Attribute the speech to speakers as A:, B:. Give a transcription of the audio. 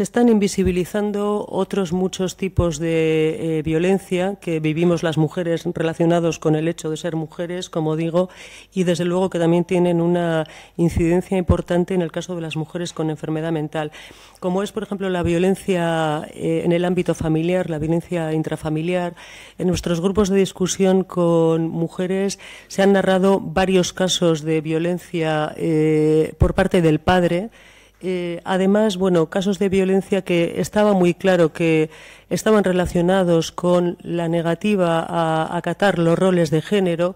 A: se están invisibilizando otros muchos tipos de eh, violencia que vivimos las mujeres relacionados con el hecho de ser mujeres, como digo, y desde luego que también tienen una incidencia importante en el caso de las mujeres con enfermedad mental, como es, por ejemplo, la violencia eh, en el ámbito familiar, la violencia intrafamiliar. En nuestros grupos de discusión con mujeres se han narrado varios casos de violencia eh, por parte del padre eh, además, bueno, casos de violencia que estaba muy claro que estaban relacionados con la negativa a acatar los roles de género,